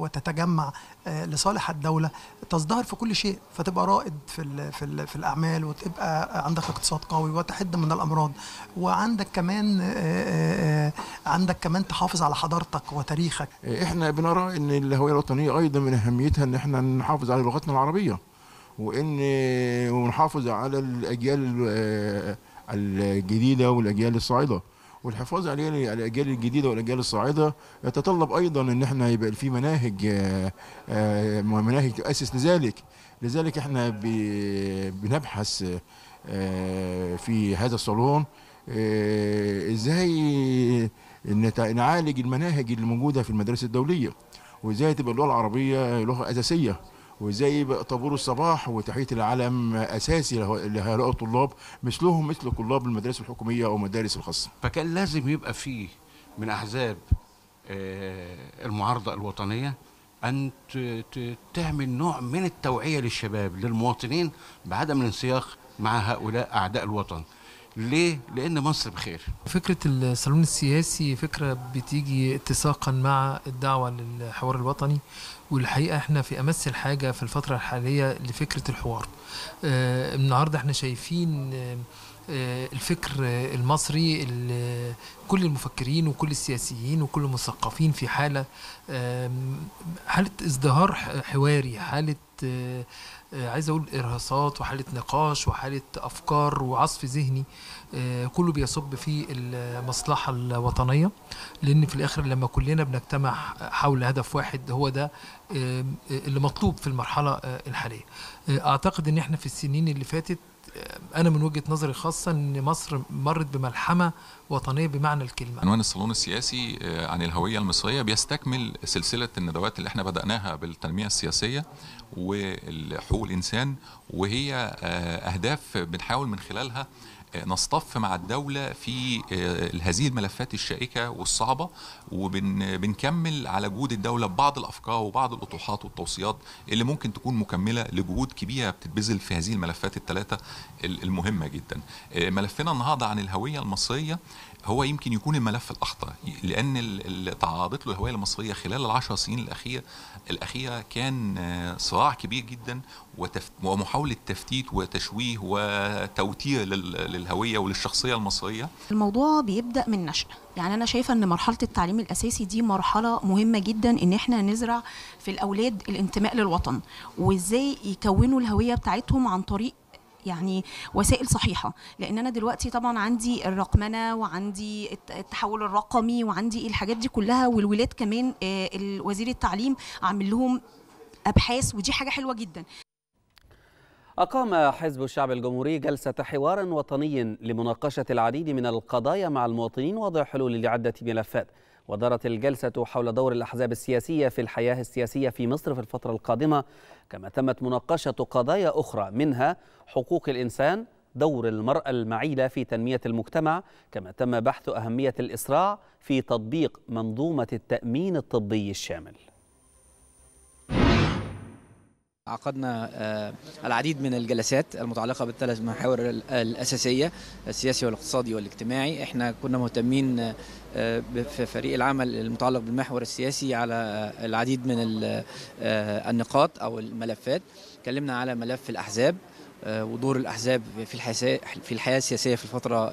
وتتجمع آه، لصالح الدوله تزدهر في كل شيء فتبقى رائد في في, في الاعمال وتبقى عندك اقتصاد قوي وتحد من الامراض وعندك كمان آه، عندك كمان تحافظ على حضارتك وتاريخك احنا بنرى ان الهويه الوطنيه ايضا من اهميتها ان احنا نحافظ على لغتنا العربيه وان ونحافظ آه، على الاجيال الجديده والاجيال الصاعده والحفاظ على الاجيال الجديده والاجيال الصاعده يتطلب ايضا ان احنا يبقى في مناهج آه، آه، مناهج تؤسس لذلك لذلك احنا بنبحث في هذا الصالون ازاي نعالج المناهج اللي موجوده في المدارس الدوليه وازاي تبقى اللغه العربيه لغه اساسيه وزي طابور الصباح وتحيه العلم اساسي لهؤلاء الطلاب مثلهم مثل طلاب المدارس الحكوميه او المدارس الخاصه. فكان لازم يبقى فيه من احزاب آه، المعارضه الوطنيه ان تعمل نوع من التوعيه للشباب للمواطنين بعدم الانسياق مع هؤلاء اعداء الوطن. ليه؟ لأن مصر بخير. فكرة الصالون السياسي فكرة بتيجي اتساقا مع الدعوة للحوار الوطني والحقيقة احنا في أمس الحاجة في الفترة الحالية لفكرة الحوار. اه النهاردة احنا شايفين اه, آه، الفكر المصري كل المفكرين وكل السياسيين وكل المثقفين في حاله حاله ازدهار حواري حاله آه، آه، عايز اقول ارهاصات وحاله نقاش وحاله افكار وعصف ذهني آه، كله بيصب في المصلحه الوطنيه لان في الاخر لما كلنا بنجتمع حول هدف واحد هو ده آه، اللي مطلوب في المرحله الحاليه اعتقد ان احنا في السنين اللي فاتت انا من وجهه نظري خاصه ان مصر مرت بملحمه وطنيه بمعنى الكلمه عنوان الصالون السياسي عن الهويه المصريه بيستكمل سلسله الندوات اللي احنا بداناها بالتنميه السياسيه وحقوق الانسان وهي آه، اهداف بنحاول من خلالها آه، نصطف مع الدولة في آه، هذه الملفات الشائكة والصعبة وبنكمل على جهود الدولة ببعض الأفكار وبعض الأطروحات والتوصيات اللي ممكن تكون مكملة لجهود كبيرة بتتبذل في هذه الملفات الثلاثة المهمة جدا ملفنا النهاردة عن الهوية المصرية هو يمكن يكون الملف الاخطر لان اللي تعرضت له الهويه المصريه خلال العشر سنين الاخيره الاخيره كان آه، صراع كبير جدا ومحاوله تفتيت وتشويه وتوتير للهويه وللشخصيه المصريه الموضوع بيبدا من نشأة يعني انا شايفه ان مرحله التعليم الاساسي دي مرحله مهمه جدا ان احنا نزرع في الاولاد الانتماء للوطن وازاي يكونوا الهويه بتاعتهم عن طريق يعني وسائل صحيحه لان انا دلوقتي طبعا عندي الرقمنه وعندي التحول الرقمي وعندي الحاجات دي كلها والولاد كمان آه، وزير التعليم عامل لهم ابحاث ودي حاجه حلوه جدا أقام حزب الشعب الجمهوري جلسة حوار وطني لمناقشة العديد من القضايا مع المواطنين ووضع حلول لعدة ملفات ودارت الجلسة حول دور الأحزاب السياسية في الحياة السياسية في مصر في الفترة القادمة كما تمت مناقشة قضايا أخرى منها حقوق الإنسان دور المرأة المعيلة في تنمية المجتمع كما تم بحث أهمية الإسراع في تطبيق منظومة التأمين الطبي الشامل عقدنا آه، العديد من الجلسات المتعلقه بالثلاث محاور الاساسيه السياسي والاقتصادي والاجتماعي احنا كنا مهتمين آه، في فريق العمل المتعلق بالمحور السياسي على آه، العديد من النقاط او الملفات اتكلمنا على ملف الاحزاب آه، ودور الاحزاب في الحياه في الحياه السياسيه في الفتره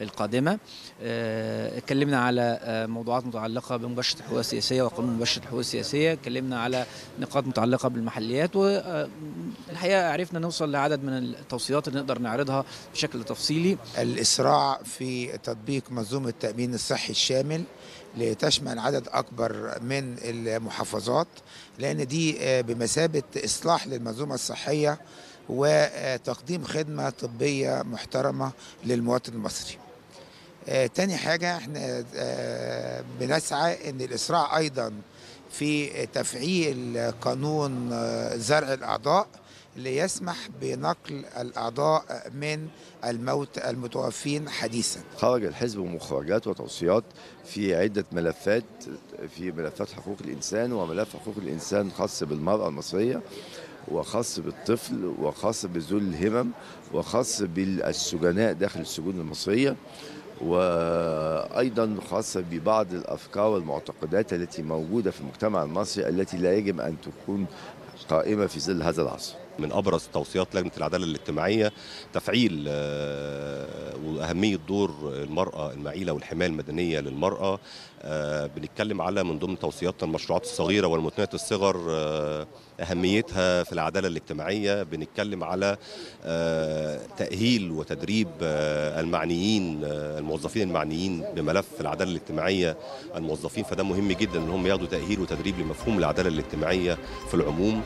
القادمه آه، اتكلمنا على آه، موضوعات متعلقه بمباشره الحقوق السياسيه وقانون مباشره الحقوق السياسيه اتكلمنا على نقاط متعلقه بالمحليات والحقيقه عرفنا نوصل لعدد من التوصيات اللي نقدر نعرضها بشكل تفصيلي الاسراع في تطبيق منظومه التامين الصحي الشامل لتشمل عدد اكبر من المحافظات لان دي بمثابه اصلاح للمنظومه الصحيه وتقديم خدمة طبية محترمة للمواطن المصري آه، تاني حاجة احنا آه، بنسعى ان الاسراع ايضا في تفعيل قانون آه، زرع الاعضاء ليسمح بنقل الأعضاء من الموت المتوفين حديثا خرج الحزب مخرجات وتوصيات في عدة ملفات في ملفات حقوق الإنسان وملف حقوق الإنسان خاص بالمرأة المصرية وخاص بالطفل وخاص بذوي الهمم وخاص بالسجناء داخل السجون المصرية وأيضا خاصة ببعض الأفكار والمعتقدات التي موجودة في المجتمع المصري التي لا يجب أن تكون قائمة في ظل هذا العصر من ابرز توصيات لجنه العداله الاجتماعيه تفعيل آه، واهميه دور المراه المعيله والحمايه المدنيه للمراه آه، بنتكلم على من ضمن توصيات المشروعات الصغيره والمتناهيه الصغر آه، اهميتها في العداله الاجتماعيه بنتكلم على تاهيل وتدريب المعنيين الموظفين المعنيين بملف العداله الاجتماعيه الموظفين فده مهم جدا ان هم ياخدوا تاهيل وتدريب لمفهوم العداله الاجتماعيه في العموم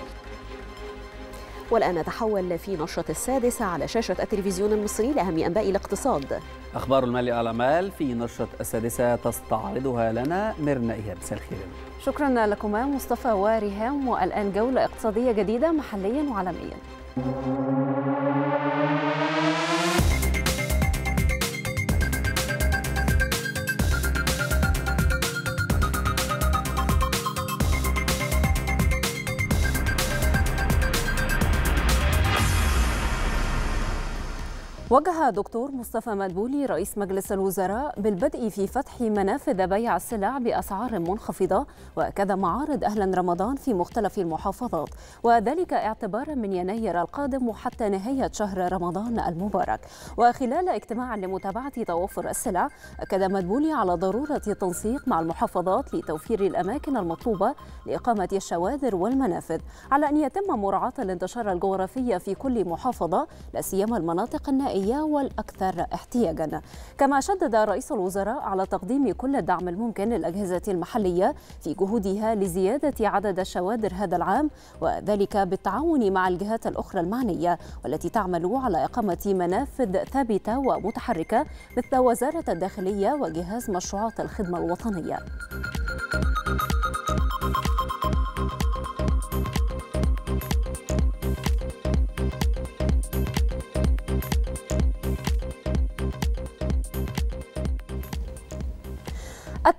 والآن نتحول في نشرة السادسة على شاشة التلفزيون المصري لأهم أنباء الاقتصاد أخبار المال مال في نشرة السادسة تستعرضها لنا ميرنا إيهاب مساء الخير شكرا لكما مصطفى وريهام والآن جولة اقتصادية جديدة محليا وعالميا وجه دكتور مصطفى مدبولي رئيس مجلس الوزراء بالبدء في فتح منافذ بيع السلع بأسعار منخفضة وكذا معارض أهلا رمضان في مختلف المحافظات وذلك اعتبارا من يناير القادم وحتى نهاية شهر رمضان المبارك وخلال اجتماع لمتابعة توفر السلع أكد مدبولي على ضرورة التنسيق مع المحافظات لتوفير الأماكن المطلوبة لإقامة الشواذر والمنافذ على أن يتم مراعاة الانتشار الجغرافي في كل محافظة لا سيما المناطق النائية الغذائية والأكثر احتياجا كما شدد رئيس الوزراء على تقديم كل الدعم الممكن للأجهزة المحلية في جهودها لزيادة عدد الشوادر هذا العام وذلك بالتعاون مع الجهات الأخرى المعنية والتي تعمل على إقامة منافذ ثابتة ومتحركة مثل وزارة الداخلية وجهاز مشروعات الخدمة الوطنية.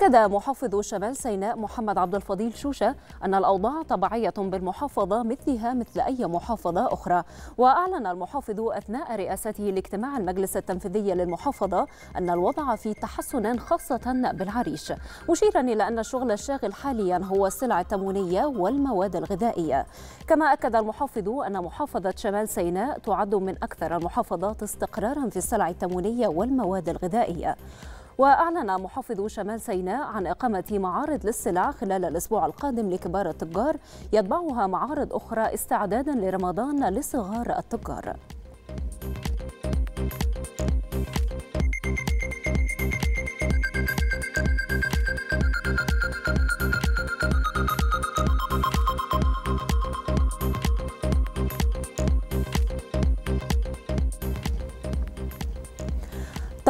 أكد محافظ شمال سيناء محمد عبد الفضيل شوشة أن الأوضاع طبيعية بالمحافظة مثلها مثل أي محافظة أخرى وأعلن المحافظ أثناء رئاسته لاجتماع المجلس التنفيذي للمحافظة أن الوضع في تحسن خاصة بالعريش مشيرا إلى أن الشغل الشاغل حاليا هو السلع التموينية والمواد الغذائية كما أكد المحافظ أن محافظة شمال سيناء تعد من أكثر المحافظات استقرارا في السلع التموينية والمواد الغذائية وأعلن محافظ شمال سيناء عن إقامة معارض للسلع خلال الأسبوع القادم لكبار التجار يتبعها معارض أخرى استعدادا لرمضان لصغار التجار.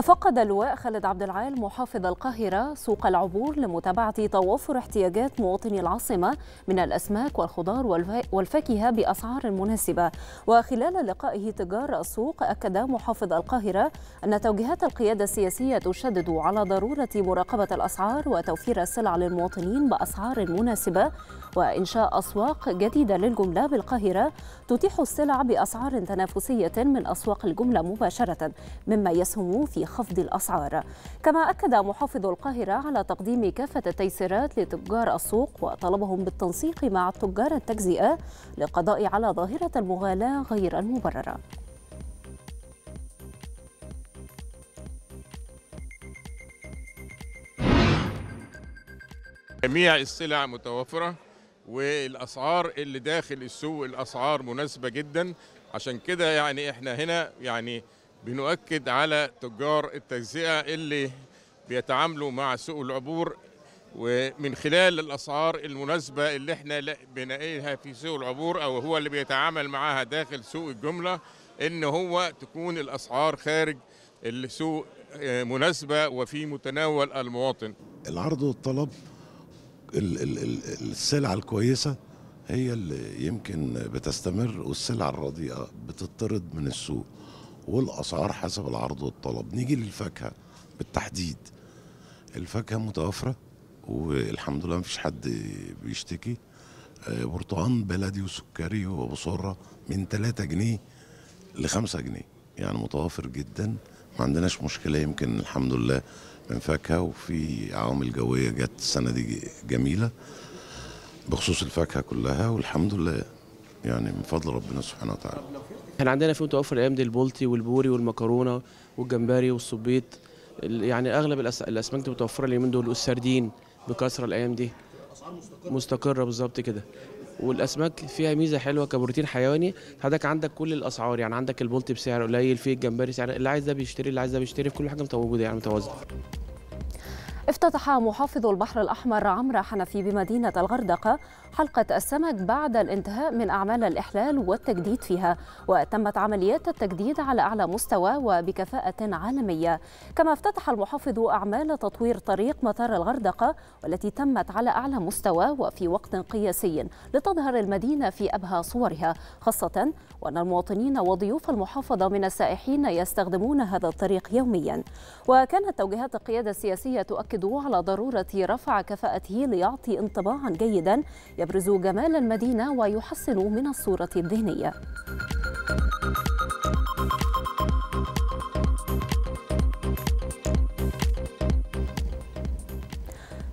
تفقد اللواء خالد عبد العال محافظ القاهرة سوق العبور لمتابعة توفر احتياجات مواطني العاصمة من الأسماك والخضار والفاكهة بأسعار مناسبة وخلال لقائه تجار السوق أكد محافظ القاهرة أن توجيهات القيادة السياسية تشدد على ضرورة مراقبة الأسعار وتوفير السلع للمواطنين بأسعار مناسبة وإنشاء أسواق جديدة للجملة بالقاهرة تتيح السلع بأسعار تنافسية من أسواق الجملة مباشرة مما يسهم في خفض الأسعار كما أكد محافظ القاهرة على تقديم كافة التيسيرات لتجار السوق وطلبهم بالتنسيق مع تجار التجزئة للقضاء على ظاهرة المغالاة غير المبررة جميع السلع متوفرة والاسعار اللي داخل السوق الاسعار مناسبه جدا عشان كده يعني احنا هنا يعني بنؤكد على تجار التجزئه اللي بيتعاملوا مع سوق العبور ومن خلال الاسعار المناسبه اللي احنا بنلاقيها في سوق العبور او هو اللي بيتعامل معاها داخل سوق الجمله ان هو تكون الاسعار خارج السوق آه، مناسبه وفي متناول المواطن العرض والطلب السلع الكويسه هي اللي يمكن بتستمر والسلع الرديئه بتطرد من السوق والاسعار حسب العرض والطلب نيجي للفاكهه بالتحديد الفاكهه متوفره والحمد لله مفيش حد بيشتكي آه، برتقان بلدي وسكري وبصرة من 3 جنيه ل 5 جنيه يعني متوافر جدا ما عندناش مشكله يمكن الحمد لله من فاكهه وفي عوامل جويه جت السنه دي جميله بخصوص الفاكهه كلها والحمد لله يعني من فضل ربنا سبحانه وتعالى احنا عندنا في متوفر الايام دي البولتي والبوري والمكرونه والجمبري والصبيط يعني اغلب الاسماك دي متوفره اليومين دول والسردين بكثره الايام دي مستقره مستقره بالظبط كده والاسماك فيها ميزه حلوه كبروتين حيواني حضرتك عندك كل الاسعار يعني عندك البولت بسعر قليل في الجمبري سعر اللي عايز ده بيشتري اللي عايز ده بيشتري في كل حاجه متواجده يعني متوازنه افتتح محافظ البحر الأحمر عمرو حنفي بمدينة الغردقة حلقة السمك بعد الانتهاء من أعمال الإحلال والتجديد فيها وتمت عمليات التجديد على أعلى مستوى وبكفاءة عالمية كما افتتح المحافظ أعمال تطوير طريق مطار الغردقة والتي تمت على أعلى مستوى وفي وقت قياسي لتظهر المدينة في أبهى صورها خاصة وأن المواطنين وضيوف المحافظة من السائحين يستخدمون هذا الطريق يوميا وكانت توجيهات القيادة السياسية تؤكد على ضرورة رفع كفاءته ليعطي انطباعا جيدا يبرز جمال المدينة ويحسن من الصورة الذهنية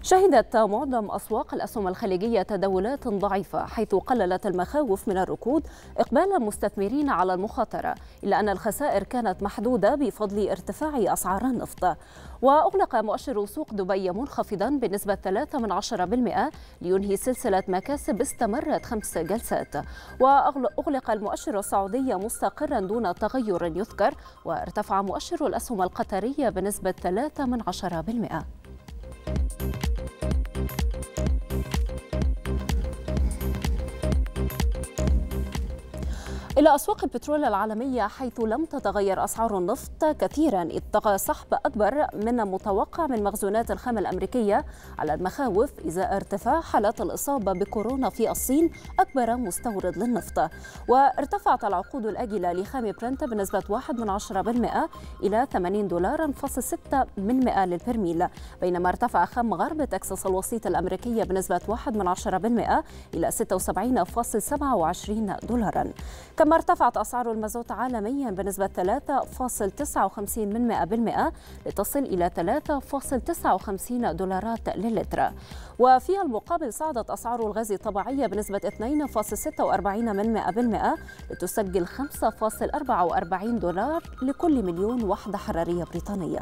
شهدت معظم أسواق الأسهم الخليجية تداولات ضعيفة حيث قللت المخاوف من الركود إقبال المستثمرين على المخاطرة إلا أن الخسائر كانت محدودة بفضل ارتفاع أسعار النفط وأغلق مؤشر سوق دبي منخفضا بنسبة 3 لينهي سلسلة مكاسب استمرت خمس جلسات وأغلق المؤشر السعودي مستقرا دون تغير يذكر وارتفع مؤشر الأسهم القطرية بنسبة 3 Thank you إلى أسواق البترول العالمية حيث لم تتغير أسعار النفط كثيرا إذ طغى سحب أكبر من متوقع من مخزونات الخام الأمريكية على المخاوف إزاء ارتفاع حالات الإصابة بكورونا في الصين أكبر مستورد للنفط وارتفعت العقود الآجلة لخام برنت بنسبة 1.1% إلى 80 دولارا فاصل 6 من مئة للبرميل بينما ارتفع خام غرب تكساس الوسيط الأمريكية بنسبة 1 من إلى 76.27 دولارا كما كما ارتفعت أسعار المازوت عالميا بنسبة 3.59% لتصل إلى 3.59 دولارات للتر وفي المقابل صعدت أسعار الغاز الطبيعية بنسبة 2.46% لتسجل 5.44 دولار لكل مليون وحدة حرارية بريطانية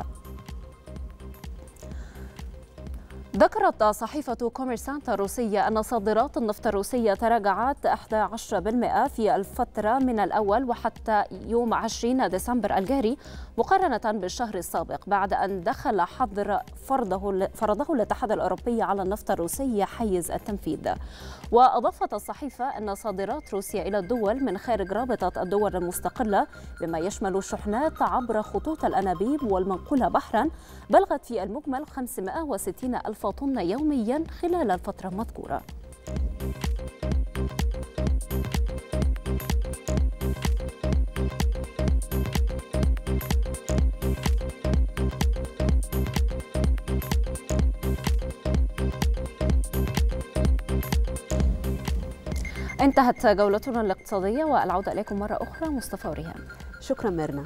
ذكرت صحيفة كوميرسانت الروسية أن صادرات النفط الروسية تراجعت 11% في الفترة من الأول وحتى يوم 20 ديسمبر الجاري مقارنة بالشهر السابق بعد أن دخل حظر فرضه فرضه الاتحاد الأوروبي على النفط الروسي حيز التنفيذ وأضافت الصحيفة أن صادرات روسيا إلى الدول من خارج رابطة الدول المستقلة بما يشمل الشحنات عبر خطوط الأنابيب والمنقولة بحرا بلغت في المجمل 560 ألف طن يوميا خلال الفترة المذكورة انتهت جولتنا الاقتصادية والعودة إليكم مرة أخرى مصطفى وريهان شكرا ميرنا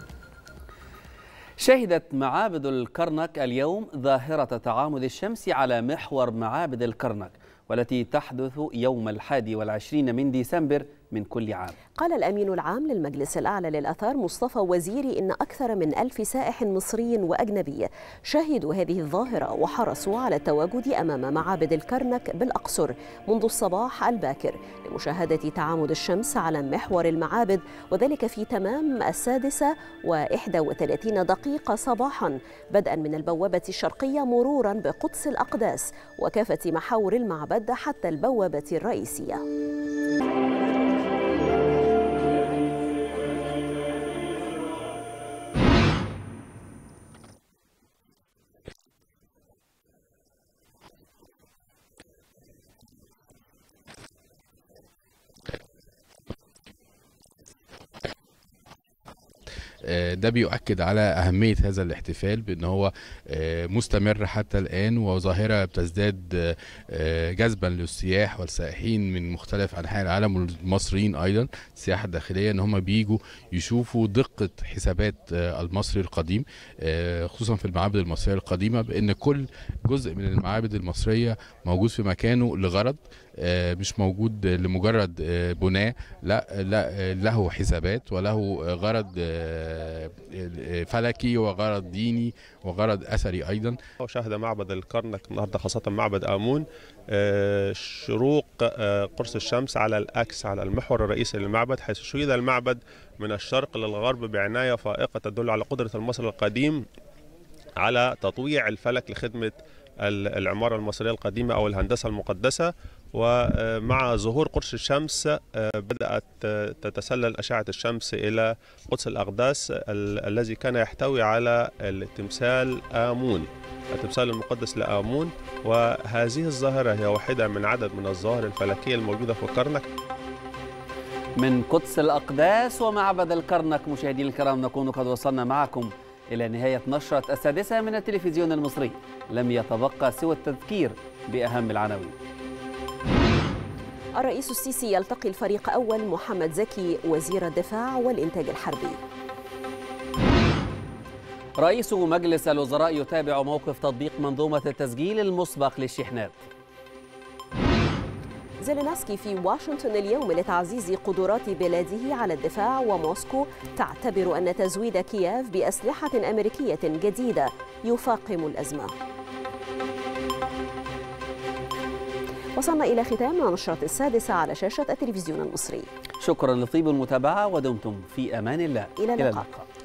شهدت معابد الكرنك اليوم ظاهرة تعامد الشمس على محور معابد الكرنك والتي تحدث يوم الحادي والعشرين من ديسمبر من كل عام قال الأمين العام للمجلس الأعلى للأثار مصطفى وزيري إن أكثر من ألف سائح مصري وأجنبي شهدوا هذه الظاهرة وحرصوا على التواجد أمام معابد الكرنك بالأقصر منذ الصباح الباكر لمشاهدة تعامد الشمس على محور المعابد وذلك في تمام السادسة وإحدى وثلاثين دقيقة صباحا بدءا من البوابة الشرقية مرورا بقدس الأقداس وكافة محاور المعبد حتى البوابة الرئيسية آه، ده بيؤكد على أهمية هذا الاحتفال بأن هو آه، مستمر حتى الآن وظاهرة بتزداد آه، جذبا للسياح والسائحين من مختلف أنحاء العالم والمصريين أيضا السياحة الداخلية أن هم بيجوا يشوفوا دقة حسابات المصري القديم خصوصا في المعابد المصرية القديمة بأن كل جزء من المعابد المصرية موجود في مكانه لغرض مش موجود لمجرد بناء لا لا له حسابات وله غرض آه، آه، فلكي وغرض ديني وغرض أثري أيضا شهد معبد الكرنك النهاردة خاصة معبد آمون آه، شروق قرص الشمس على الأكس على المحور الرئيسي للمعبد حيث شيد المعبد من الشرق للغرب بعناية فائقة تدل على قدرة المصري القديم على تطويع الفلك لخدمة العمارة المصرية القديمة أو الهندسة المقدسة ومع ظهور قرص الشمس آه، بدأت آه، تتسلل أشعة الشمس إلى قدس الأقداس الذي كان يحتوي على التمثال آمون التمثال المقدس لآمون وهذه الظاهرة هي واحدة من عدد من الظواهر الفلكية الموجودة في كرنك من قدس الأقداس ومعبد الكرنك مشاهدينا الكرام نكون قد وصلنا معكم إلى نهاية نشرة السادسة من التلفزيون المصري لم يتبقى سوى التذكير بأهم العناوين الرئيس السيسي يلتقي الفريق أول محمد زكي وزير الدفاع والإنتاج الحربي رئيس مجلس الوزراء يتابع موقف تطبيق منظومة التسجيل المسبق للشحنات زيلينسكي في واشنطن اليوم لتعزيز قدرات بلاده على الدفاع وموسكو تعتبر أن تزويد كييف بأسلحة أمريكية جديدة يفاقم الأزمة وصلنا إلى ختام نشرة السادسة على شاشة التلفزيون المصري شكرا لطيب المتابعة ودمتم في أمان الله إلى اللقاء, إلى اللقاء.